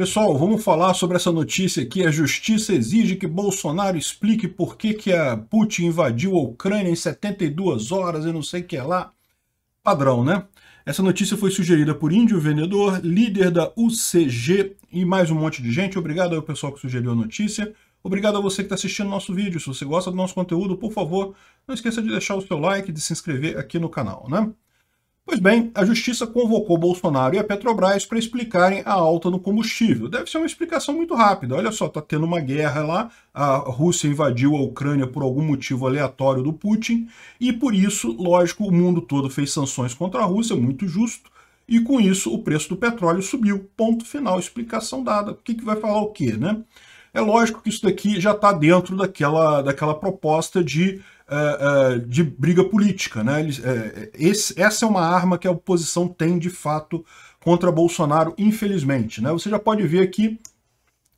Pessoal, vamos falar sobre essa notícia aqui. A justiça exige que Bolsonaro explique por que, que a Putin invadiu a Ucrânia em 72 horas e não sei o que lá. Padrão, né? Essa notícia foi sugerida por Índio Vendedor, líder da UCG e mais um monte de gente. Obrigado ao pessoal que sugeriu a notícia. Obrigado a você que está assistindo nosso vídeo. Se você gosta do nosso conteúdo, por favor, não esqueça de deixar o seu like e de se inscrever aqui no canal, né? Pois bem, a justiça convocou Bolsonaro e a Petrobras para explicarem a alta no combustível. Deve ser uma explicação muito rápida. Olha só, está tendo uma guerra lá, a Rússia invadiu a Ucrânia por algum motivo aleatório do Putin, e por isso, lógico, o mundo todo fez sanções contra a Rússia, muito justo, e com isso o preço do petróleo subiu. Ponto final, explicação dada. O que, que vai falar o quê, né? É lógico que isso daqui já está dentro daquela, daquela proposta de uh, uh, de briga política. Né? Eles, uh, esse, essa é uma arma que a oposição tem de fato contra Bolsonaro, infelizmente. Né? Você já pode ver aqui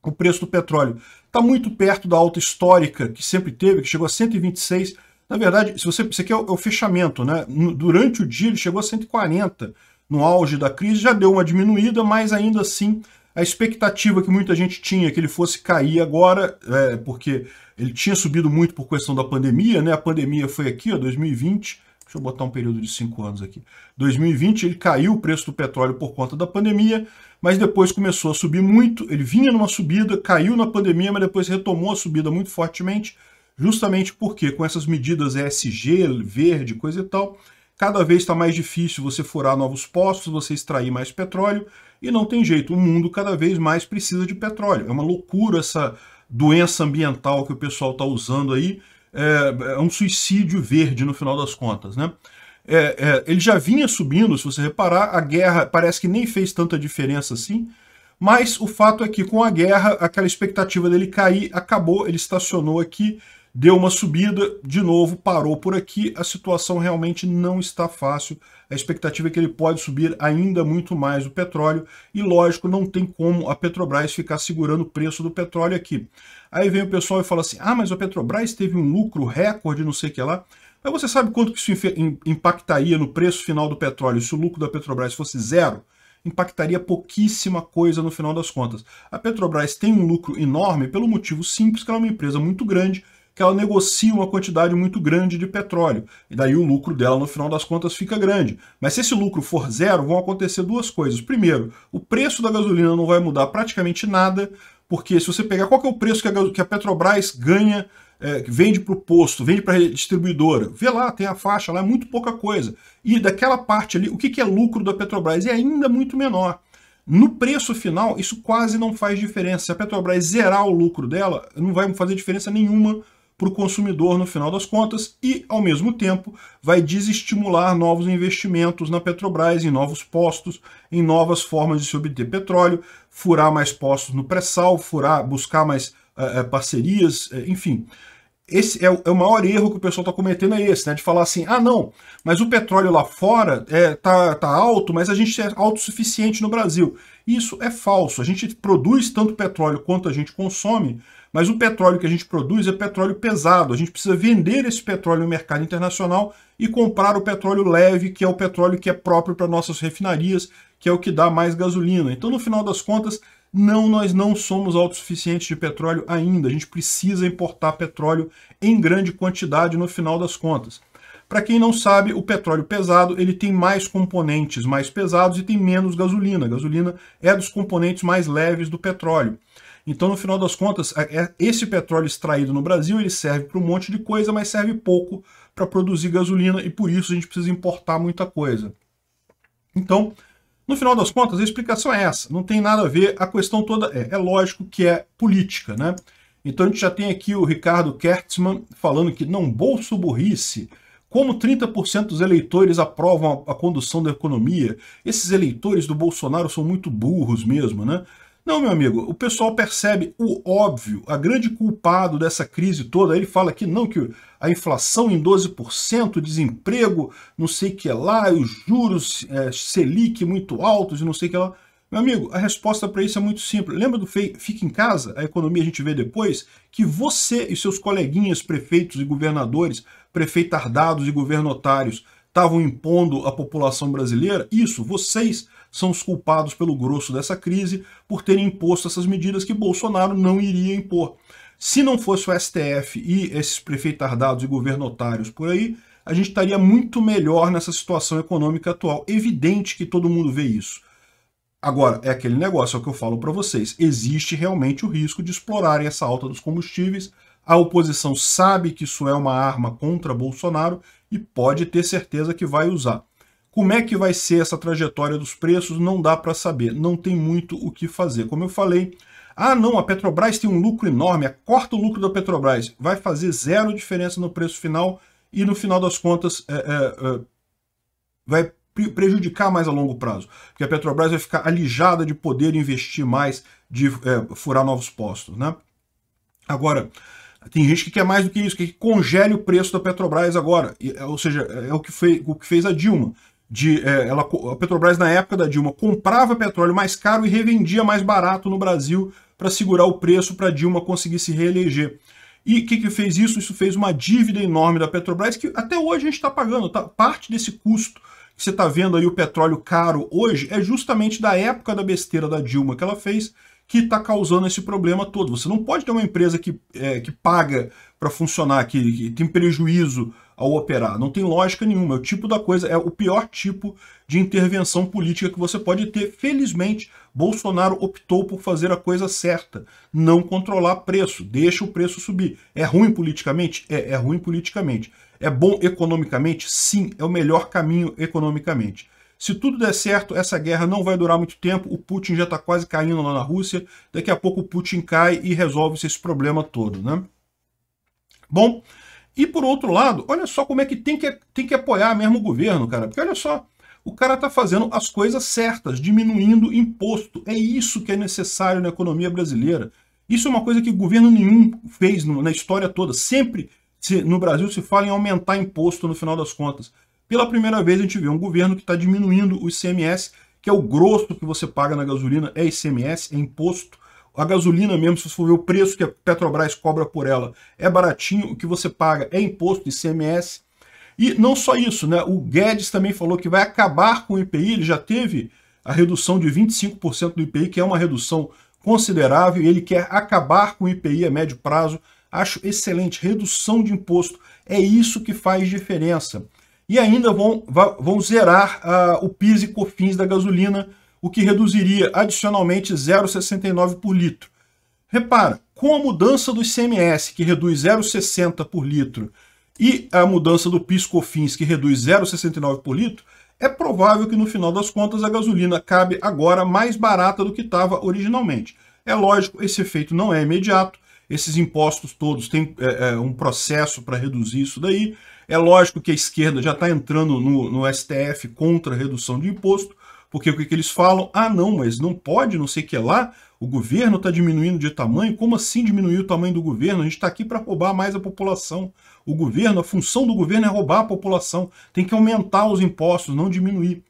o preço do petróleo. Está muito perto da alta histórica que sempre teve, que chegou a 126. Na verdade, se você, isso aqui é o, é o fechamento, né? Durante o dia ele chegou a 140 no auge da crise, já deu uma diminuída, mas ainda assim a expectativa que muita gente tinha que ele fosse cair agora, é, porque ele tinha subido muito por questão da pandemia, né? A pandemia foi aqui, ó, 2020. Deixa eu botar um período de cinco anos aqui. 2020 ele caiu o preço do petróleo por conta da pandemia, mas depois começou a subir muito. Ele vinha numa subida, caiu na pandemia, mas depois retomou a subida muito fortemente, justamente porque com essas medidas ESG, verde, coisa e tal, Cada vez está mais difícil você furar novos postos, você extrair mais petróleo, e não tem jeito, o mundo cada vez mais precisa de petróleo. É uma loucura essa doença ambiental que o pessoal está usando aí, é, é, um suicídio verde no final das contas, né? É, é, ele já vinha subindo, se você reparar, a guerra parece que nem fez tanta diferença assim, mas o fato é que com a guerra, aquela expectativa dele cair acabou, ele estacionou aqui, deu uma subida, de novo parou por aqui, a situação realmente não está fácil, a expectativa é que ele pode subir ainda muito mais o petróleo e lógico, não tem como a Petrobras ficar segurando o preço do petróleo aqui. Aí vem o pessoal e fala assim, ah, mas a Petrobras teve um lucro recorde, não sei o que lá, mas você sabe quanto que isso impactaria no preço final do petróleo se o lucro da Petrobras fosse zero? impactaria pouquíssima coisa no final das contas. A Petrobras tem um lucro enorme pelo motivo simples que ela é uma empresa muito grande que ela negocia uma quantidade muito grande de petróleo. E daí o lucro dela, no final das contas, fica grande. Mas se esse lucro for zero, vão acontecer duas coisas. Primeiro, o preço da gasolina não vai mudar praticamente nada, porque se você pegar qual é o preço que a, que a Petrobras ganha, é, vende para o posto, vende para a distribuidora, vê lá, tem a faixa lá, é muito pouca coisa. E daquela parte ali, o que, que é lucro da Petrobras? É ainda muito menor. No preço final, isso quase não faz diferença. Se a Petrobras zerar o lucro dela, não vai fazer diferença nenhuma para o consumidor no final das contas e, ao mesmo tempo, vai desestimular novos investimentos na Petrobras, em novos postos, em novas formas de se obter petróleo, furar mais postos no pré-sal, furar, buscar mais eh, eh, parcerias, eh, enfim. Esse é o, é o, maior erro que o pessoal está cometendo, é esse, né? De falar assim, ah, não, mas o petróleo lá fora é, tá, tá alto, mas a gente é autossuficiente no Brasil. Isso é falso. A gente produz tanto petróleo quanto a gente consome, mas o petróleo que a gente produz é petróleo pesado. A gente precisa vender esse petróleo no mercado internacional e comprar o petróleo leve, que é o petróleo que é próprio para nossas refinarias, que é o que dá mais gasolina. Então, no final das contas, não, nós não somos autossuficientes de petróleo ainda. A gente precisa importar petróleo em grande quantidade no final das contas. Para quem não sabe, o petróleo pesado ele tem mais componentes mais pesados e tem menos gasolina. A gasolina é dos componentes mais leves do petróleo. Então, no final das contas, é, é, esse petróleo extraído no Brasil ele serve para um monte de coisa, mas serve pouco para produzir gasolina e por isso a gente precisa importar muita coisa. Então, no final das contas, a explicação é essa. Não tem nada a ver, a questão toda é, é lógico que é política, né? Então a gente já tem aqui o Ricardo Kertzmann falando que não bolso burrice, como 30% dos eleitores aprovam a, a, condução da economia. Esses eleitores do Bolsonaro são muito burros mesmo, né? Não, meu amigo, o pessoal percebe o óbvio, a grande culpado dessa crise toda, ele fala que não, que a inflação em 12%, desemprego, não sei o que é lá, os juros é, Selic muito altos e não sei o que é lá. Meu amigo, a resposta para isso é muito simples. Lembra do Fica em Casa? A economia a gente vê depois que você e seus coleguinhas, prefeitos e governadores, prefeitardados e governotários, estavam impondo à população brasileira. Isso, vocês são os culpados pelo grosso dessa crise por terem imposto essas medidas que Bolsonaro não iria impor. Se não fosse o STF e esses prefeitardados e governotários por aí, a gente estaria muito melhor nessa situação econômica atual. Evidente que todo mundo vê isso. Agora, é aquele negócio, é o que eu falo para vocês. Existe realmente o risco de explorarem essa alta dos combustíveis. A oposição sabe que isso é uma arma contra Bolsonaro e pode ter certeza que vai usar. Como é que vai ser essa trajetória dos preços? Não dá para saber, não tem muito o que fazer. Como eu falei, ah não, a Petrobras tem um lucro enorme, é, corta o lucro da Petrobras, vai fazer zero diferença no preço final e no final das contas é, é, é, vai prejudicar mais a longo prazo, porque a Petrobras vai ficar alijada de poder investir mais, de é, furar novos postos. Né? Agora, tem gente que quer mais do que isso, que congele o preço da Petrobras agora. Ou seja, é o que, foi, o que fez a Dilma de é, ela, a Petrobras na época da Dilma comprava petróleo mais caro e revendia mais barato no Brasil para segurar o preço para Dilma conseguir se reeleger. E o que, que fez isso? Isso fez uma dívida enorme da Petrobras que até hoje a gente está pagando. Tá? Parte desse custo que você está vendo aí o petróleo caro hoje é justamente da época da besteira da Dilma que ela fez que está causando esse problema todo. Você não pode ter uma empresa que, é, que paga para funcionar, que, que, tem prejuízo ao operar. Não tem lógica nenhuma. É o tipo da coisa, é o pior tipo de intervenção política que você pode ter. Felizmente, Bolsonaro optou por fazer a coisa certa, não controlar preço, deixa o preço subir. É ruim politicamente? É, é ruim politicamente. É bom economicamente? Sim, é o melhor caminho economicamente. Se tudo der certo, essa guerra não vai durar muito tempo, o Putin já está quase caindo lá na Rússia, daqui a pouco o Putin cai e resolve-se esse problema todo, né? Bom, e por outro lado, olha só como é que tem que, tem que apoiar mesmo o governo, cara, porque olha só, o cara está fazendo as coisas certas, diminuindo imposto, é isso que é necessário na economia brasileira. Isso é uma coisa que governo nenhum fez na história toda, sempre no Brasil se fala em aumentar imposto no final das contas. Pela primeira vez, a gente vê um governo que está diminuindo o ICMS, que é o grosso que você paga na gasolina, é ICMS, é imposto. A gasolina mesmo, se você for ver o preço que a Petrobras cobra por ela, é baratinho, o que você paga é imposto, ICMS. E não só isso, né? o Guedes também falou que vai acabar com o IPI, ele já teve a redução de 25% do IPI, que é uma redução considerável, e ele quer acabar com o IPI a médio prazo. Acho excelente, redução de imposto, é isso que faz diferença e ainda vão, vão zerar uh, o PIS e COFINS da gasolina, o que reduziria adicionalmente 0,69 por litro. Repara, com a mudança do ICMS, que reduz 0,60 por litro, e a mudança do PIS-COFINS, e que reduz 0,69 por litro, é provável que no final das contas a gasolina cabe agora mais barata do que estava originalmente. É lógico, esse efeito não é imediato, esses impostos todos, tem é, é, um processo para reduzir isso daí. É lógico que a esquerda já está entrando no, no, STF contra a redução de imposto, porque o que, que eles falam? Ah, não, mas não pode, não sei o que lá, o governo está diminuindo de tamanho, como assim diminuir o tamanho do governo? A gente está aqui para roubar mais a população. O governo, a função do governo é roubar a população, tem que aumentar os impostos, não diminuir.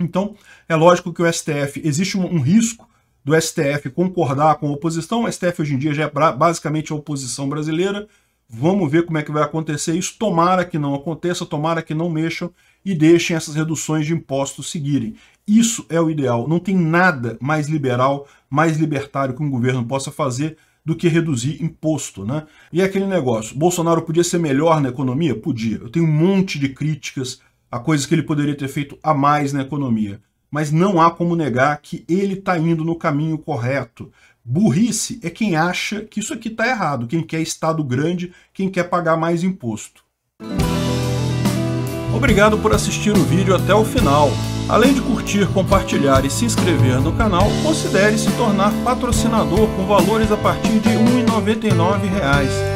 Então, é lógico que o STF existe um, um risco do STF concordar com a oposição. O STF hoje em dia já é basicamente a oposição brasileira. Vamos ver como é que vai acontecer isso. Tomara que não aconteça, tomara que não mexam e deixem essas reduções de impostos seguirem. Isso é o ideal. Não tem nada mais liberal, mais libertário que um governo possa fazer do que reduzir imposto, né? E é aquele negócio, Bolsonaro podia ser melhor na economia? Podia. Eu tenho um monte de críticas a coisas que ele poderia ter feito a mais na economia mas não há como negar que ele está indo no caminho correto. Burrice é quem acha que isso aqui está errado, quem quer Estado grande, quem quer pagar mais imposto. Obrigado por assistir o vídeo até o final. Além de curtir, compartilhar e se inscrever no canal, considere se tornar patrocinador com valores a partir de R$ 1,99